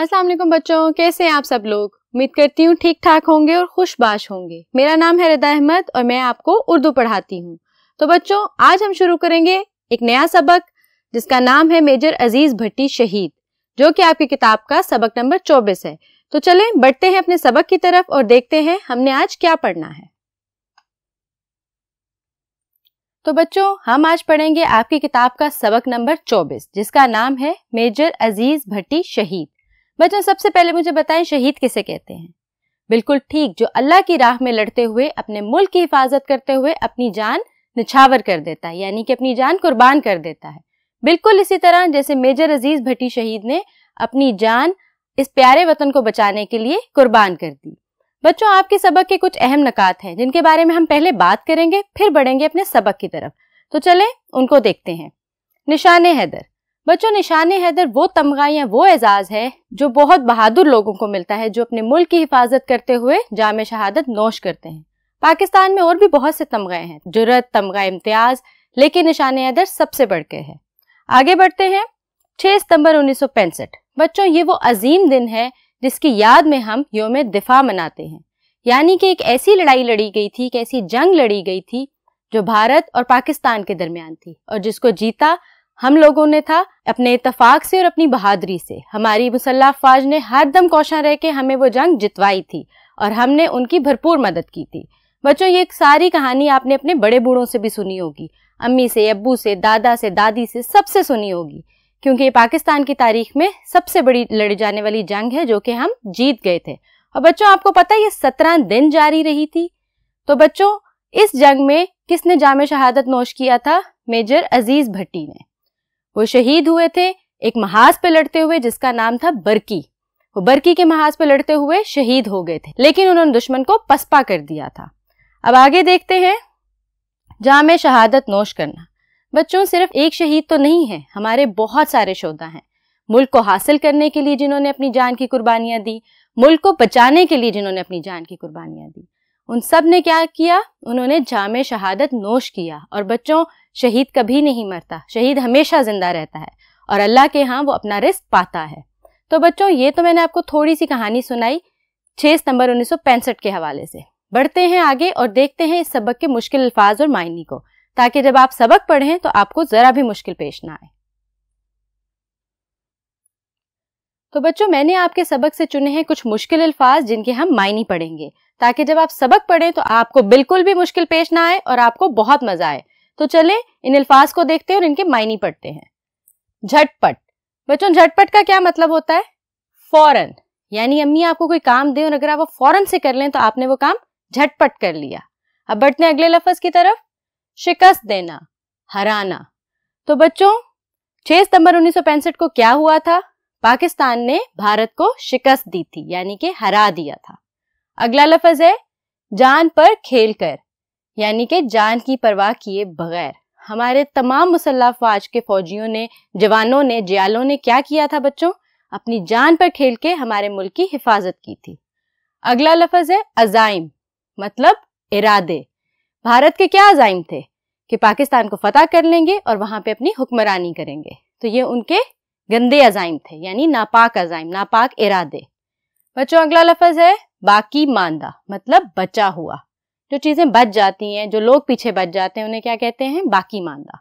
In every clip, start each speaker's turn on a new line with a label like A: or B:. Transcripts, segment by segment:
A: अस्सलाम वालेकुम बच्चों कैसे हैं आप सब लोग उम्मीद करती हूँ ठीक ठाक होंगे और खुशबाश होंगे मेरा नाम है रदा अहमद और मैं आपको उर्दू पढ़ाती हूँ तो बच्चों आज हम शुरू करेंगे एक नया सबक जिसका नाम है मेजर अजीज भट्टी शहीद जो कि आपकी किताब का सबक नंबर चौबीस है तो चलें बढ़ते हैं अपने सबक की तरफ और देखते हैं हमने आज क्या पढ़ना है तो बच्चों हम आज पढ़ेंगे आपकी किताब का सबक नंबर 24 जिसका नाम है मेजर अजीज भट्टी शहीद बच्चों सबसे पहले मुझे बताएं शहीद किसे कहते हैं बिल्कुल ठीक जो अल्लाह की राह में लड़ते हुए अपने मुल्क की हिफाजत करते हुए अपनी जान निछावर कर देता है यानी कि अपनी जान कुर्बान कर देता है बिल्कुल इसी तरह जैसे मेजर अजीज भट्टी शहीद ने अपनी जान इस प्यारे वतन को बचाने के लिए कुर्बान कर दी बच्चों आपके सबक के कुछ अहम नकात हैं जिनके बारे में हम पहले बात करेंगे फिर बढ़ेंगे अपने सबक की तरफ तो चले उनको देखते हैं निशान हैदर बच्चों निशान हैदर वो तमगा या वो एजाज है जो बहुत बहादुर लोगों को मिलता है जो अपने मुल्क की हिफाजत करते हुए जाम शहादत नोश करते हैं पाकिस्तान में और भी बहुत से तमगा हैं जुरत तमगा इम्तियाज लेकिन निशान हैदर सबसे बढ़ के है आगे बढ़ते हैं 6 सितंबर उन्नीस बच्चों ये वो अजीम दिन है जिसकी याद में हम योम दिफा मनाते हैं यानी कि एक ऐसी लड़ाई लड़ी गई थी एक ऐसी जंग लड़ी गई थी जो भारत और पाकिस्तान के दरमियान थी और जिसको जीता हम लोगों ने था अपने इतफाक से और अपनी बहादुरी से हमारी मुसल्ला फौज ने हर दम कोशा रह के हमें वो जंग जितवाई थी और हमने उनकी भरपूर मदद की थी बच्चों ये सारी कहानी आपने अपने बड़े बूढ़ों से भी सुनी होगी अम्मी से अब्बू से दादा से दादी से सबसे सुनी होगी क्योंकि ये पाकिस्तान की तारीख में सबसे बड़ी लड़ी जाने वाली जंग है जो कि हम जीत गए थे और बच्चों आपको पता है ये सत्रह दिन जारी रही थी तो बच्चों इस जंग में किसने जाम शहादत नोश किया था मेजर अजीज भट्टी ने वो शहीद हुए थे एक महाज पे लड़ते हुए जिसका नाम था बरकी वो बरकी के महाज पे लड़ते हुए शहीद हो गए थे लेकिन उन्होंने दुश्मन को पसपा कर दिया था अब आगे देखते हैं जाम शहादत नोश करना बच्चों सिर्फ एक शहीद तो नहीं है हमारे बहुत सारे शोधा हैं मुल्क को हासिल करने के लिए जिन्होंने अपनी जान की कुर्बानियां दी मुल्क को बचाने के लिए जिन्होंने अपनी जान की कुर्बानियां दी उन सब ने क्या किया उन्होंने जाम शहादत नोश किया और बच्चों शहीद कभी नहीं मरता शहीद हमेशा ज़िंदा रहता है और अल्लाह के यहाँ वो अपना रिस्क पाता है तो बच्चों ये तो मैंने आपको थोड़ी सी कहानी सुनाई 6 सितंबर उन्नीस के हवाले से बढ़ते हैं आगे और देखते हैं इस सबक के मुश्किल अल्फाज और मायने को ताकि जब आप सबक पढ़ें तो आपको ज़रा भी मुश्किल पेश ना आए तो बच्चों मैंने आपके सबक से चुने हैं कुछ मुश्किल अल्फाज जिनके हम मायने पढ़ेंगे ताकि जब आप सबक पढ़ें तो आपको बिल्कुल भी मुश्किल पेश ना आए और आपको बहुत मजा आए तो चले इन अल्फाज को देखते हैं और इनके मायने पढ़ते हैं झटपट बच्चों झटपट का क्या मतलब होता है फौरन यानी अम्मी आपको कोई काम दे और अगर आप वो फौरन से कर लें तो आपने वो काम झटपट कर लिया अब बढ़ते हैं अगले लफज की तरफ शिकस्त देना हराना तो बच्चों छह सितंबर उन्नीस को क्या हुआ था पाकिस्तान ने भारत को शिकस्त दी थी यानी कि हरा दिया था अगला लफज है जान पर खेल कर यानी कि जान की परवाह किए बगैर हमारे तमाम मुसल्ला फौज के फौजियों ने जवानों ने जियालों ने क्या किया था बच्चों अपनी जान पर खेल के हमारे मुल्क की हिफाजत की थी अगला लफज है अजाइम मतलब इरादे भारत के क्या अजाइम थे कि पाकिस्तान को फतेह कर लेंगे और वहां पे अपनी हुक्मरानी करेंगे तो ये उनके गंदे अजाइम थे यानी नापाक अजाइम नापाक इरादे बच्चों अगला लफज है बाकी मांदा मतलब बचा हुआ जो चीज़ें बच जाती हैं जो लोग पीछे बच जाते हैं उन्हें क्या कहते हैं बाकी मांदा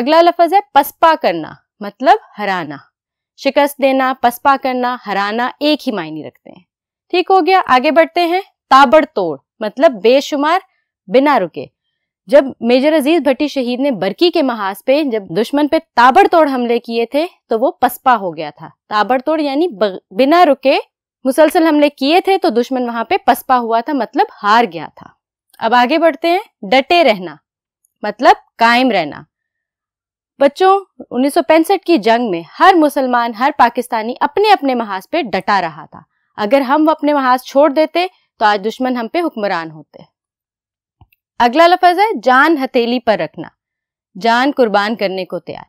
A: अगला लफज है पसपा करना मतलब हराना शिकस्त देना पसपा करना हराना एक ही मायने रखते हैं ठीक हो गया आगे बढ़ते हैं ताबड़तोड़ मतलब बेशुमार बिना रुके जब मेजर अजीज भट्टी शहीद ने बरकी के महाज पे जब दुश्मन पे ताबड़तोड़ हमले किए थे तो वो पसपा हो गया था ताबड़तोड़ यानी बिना रुके मुसलसल हमले किए थे तो दुश्मन वहां पे पसपा हुआ था मतलब हार गया था अब आगे बढ़ते हैं डटे रहना मतलब कायम रहना बच्चों उन्नीस की जंग में हर मुसलमान हर पाकिस्तानी अपने अपने महाज पे डटा रहा था अगर हम अपने महाज छोड़ देते तो आज दुश्मन हम पे हुक्मरान होते अगला लफज है जान हथेली पर रखना जान कुर्बान करने को तैयार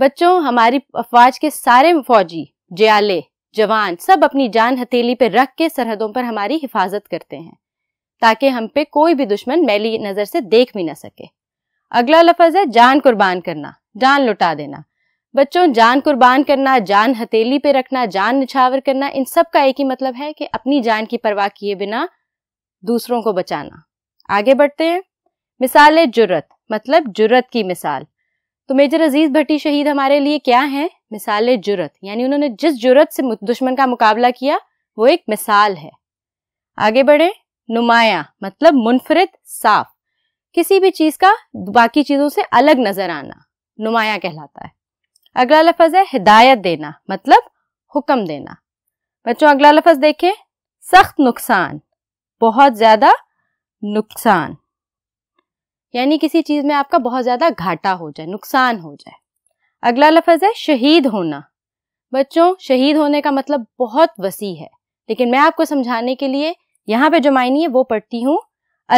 A: बच्चों हमारी अफवाज के सारे फौजी जयाले जवान सब अपनी जान हथेली पर रख के सरहदों पर हमारी हिफाजत करते हैं ताकि हम पे कोई भी दुश्मन मैली नज़र से देख भी ना सके अगला लफज है जान कुर्बान करना जान लुटा देना बच्चों जान कुर्बान करना जान हथेली पे रखना जान निछावर करना इन सब का एक ही मतलब है कि अपनी जान की परवाह किए बिना दूसरों को बचाना आगे बढ़ते हैं मिसाल है जुर्रत मतलब जुर्रत की मिसाल तो मेजर अजीज भट्टी शहीद हमारे लिए क्या है मिसाल जुर्रत यानी उन्होंने जिस जुर्रत से दुश्मन का मुकाबला किया वो एक मिसाल है आगे बढ़े नुमाया मतलब मुनफरद साफ किसी भी चीज का बाकी चीजों से अलग नजर आना नुमाया कहलाता है अगला लफज है हिदायत देना मतलब हुक्म देना बच्चों अगला लफज देखें सख्त नुकसान बहुत ज्यादा नुकसान यानी किसी चीज़ में आपका बहुत ज़्यादा घाटा हो जाए नुकसान हो जाए अगला लफज है शहीद होना बच्चों शहीद होने का मतलब बहुत वसी है लेकिन मैं आपको समझाने के लिए यहाँ पे जो मायनी है वो पढ़ती हूँ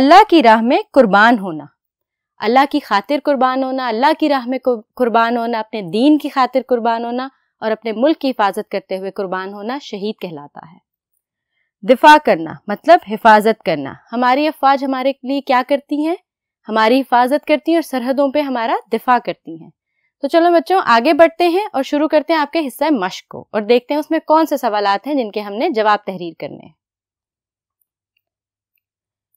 A: अल्लाह की राह में कुर्बान होना अल्लाह की खातिर कुर्बान होना अल्लाह की राह में कुर्बान होना अपने दीन की खातिर कुर्बान होना और अपने मुल्क की हिफाजत करते हुए कुर्बान होना शहीद कहलाता है दिफा करना मतलब हिफाजत करना हमारी अफवाज हमारे लिए क्या करती हैं हमारी हिफाजत करती हैं और सरहदों पे हमारा दिफा करती हैं तो चलो बच्चों आगे बढ़ते हैं और शुरू करते हैं आपके हिस्सा मश्क को और देखते हैं उसमें कौन से सवाल हैं जिनके हमने जवाब तहरीर करने हैं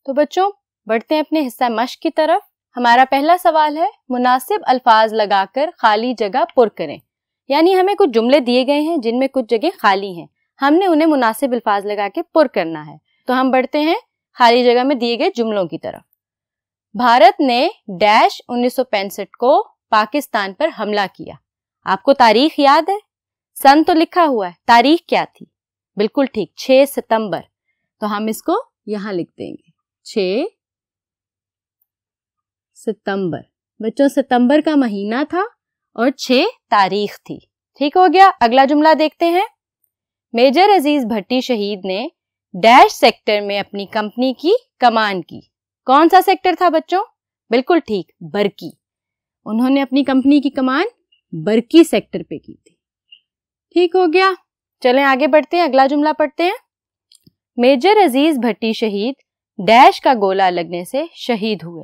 A: तो बच्चों बढ़ते हैं अपने हिस्सा मश्क की तरफ हमारा पहला सवाल है मुनासिब अल्फाज लगाकर खाली जगह पुर करें यानी हमें कुछ जुमले दिए गए हैं जिनमें कुछ जगह खाली हैं हमने उन्हें मुनासिब अल्फाज लगा के पुर करना है तो हम बढ़ते हैं खाली जगह में दिए गए जुमलों की तरफ भारत ने डैश उन्नीस को पाकिस्तान पर हमला किया आपको तारीख याद है सन तो लिखा हुआ है तारीख क्या थी बिल्कुल ठीक 6 सितंबर तो हम इसको यहां लिख देंगे 6 सितंबर बच्चों सितंबर का महीना था और 6 तारीख थी ठीक हो गया अगला जुमला देखते हैं मेजर अजीज भट्टी शहीद ने डैश सेक्टर में अपनी कंपनी की कमान की कौन सा सेक्टर था बच्चों बिल्कुल ठीक बरकी उन्होंने अपनी कंपनी की कमान बरकी सेक्टर पे की थी ठीक हो गया चलें आगे बढ़ते हैं अगला जुमला पढ़ते हैं मेजर अजीज भट्टी शहीद डैश का गोला लगने से शहीद हुए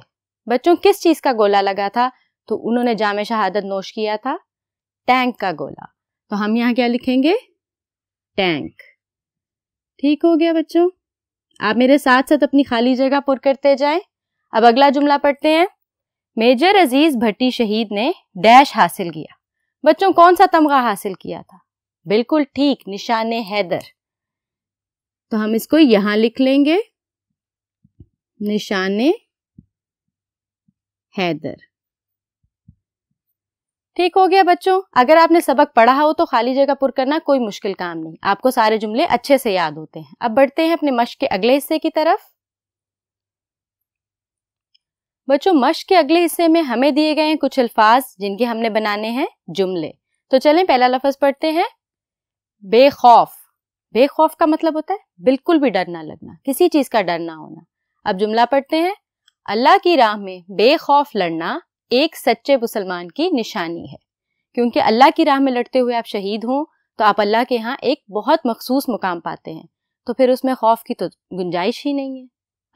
A: बच्चों किस चीज का गोला लगा था तो उन्होंने जाम शहादत नोश किया था टैंक का गोला तो हम यहाँ क्या लिखेंगे टैंक ठीक हो गया बच्चों आप मेरे साथ साथ अपनी खाली जगह पुर करते जाएं अब अगला जुमला पढ़ते हैं मेजर अजीज भट्टी शहीद ने डैश हासिल किया बच्चों कौन सा तमगा हासिल किया था बिल्कुल ठीक निशान हैदर तो हम इसको यहां लिख लेंगे निशान हैदर ठीक हो गया बच्चों अगर आपने सबक पढ़ा हो तो खाली जगह पुर करना कोई मुश्किल काम नहीं आपको सारे जुमले अच्छे से याद होते हैं अब बढ़ते हैं अपने मश्क के अगले हिस्से की तरफ बच्चों मश्क के अगले हिस्से में हमें दिए गए हैं कुछ अल्फाज जिनके हमने बनाने हैं जुमले तो चलें पहला लफज पढ़ते हैं बेखौफ बेखौफ का मतलब होता है बिल्कुल भी डर ना लगना किसी चीज का डर ना होना अब जुमला पढ़ते हैं अल्लाह की राह में बेखौफ लड़ना एक सच्चे मुसलमान की निशानी है क्योंकि अल्लाह की राह में लड़ते हुए आप शहीद हों तो आप अल्लाह के यहाँ एक बहुत मखसूस मुकाम पाते हैं तो फिर उसमें खौफ की तो गुंजाइश ही नहीं है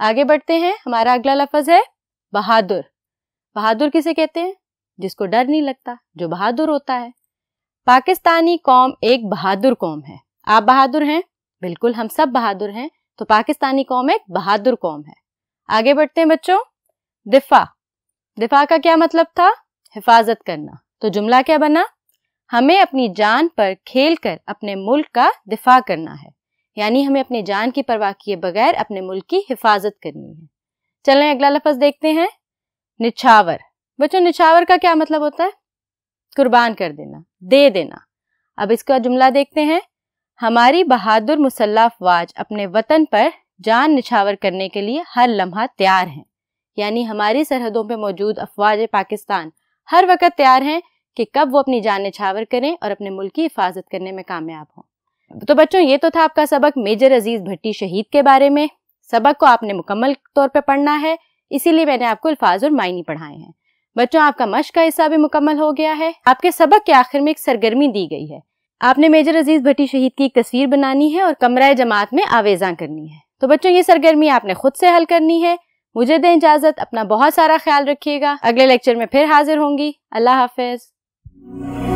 A: आगे बढ़ते हैं हमारा अगला लफज है बहादुर बहादुर किसे कहते हैं जिसको डर नहीं लगता जो बहादुर होता है पाकिस्तानी कौम एक बहादुर कौम है आप बहादुर हैं बिल्कुल हम सब बहादुर हैं तो पाकिस्तानी कौम एक बहादुर कौम है आगे बढ़ते हैं बच्चों दिफा दिफा का क्या मतलब था हिफाजत करना तो जुमला क्या बना हमें अपनी जान पर खेल कर अपने मुल्क का दिफा करना है यानी हमें अपनी जान की परवाह किए बगैर अपने मुल्क की हिफाजत करनी है चलें अगला लफज देखते हैं निछावर बच्चों निछावर का क्या मतलब होता है कुर्बान कर देना दे देना अब इसका जुमला देखते हैं हमारी बहादुर मुसल्ला अफवाज अपने वतन पर जान निछावर करने के लिए हर लम्हा तैयार हैं यानी हमारी सरहदों पर मौजूद अफवाज पाकिस्तान हर वक्त तैयार हैं कि कब वो अपनी जान छावर करें और अपने मुल्क की हिफाजत करने में कामयाब हों तो बच्चों ये तो था आपका सबक मेजर अजीज भट्टी शहीद के बारे में सबक को आपने मुकम्मल तौर पर पढ़ना है इसीलिए मैंने आपको अल्फाज और मायनी पढ़ाए हैं बच्चों आपका मश का हिस्सा भी मुकम्मल हो गया है आपके सबक के आखिर में एक सरगर्मी दी गई है आपने मेजर अजीज भट्टी शहीद की एक तस्वीर बनानी है और कमरा जमात में आवेजा करनी है तो बच्चों ये सरगर्मी आपने खुद से हल करनी है मुझे दें इजाज़त अपना बहुत सारा ख्याल रखिएगा अगले लेक्चर में फिर हाजिर होंगी अल्लाह हाफिज़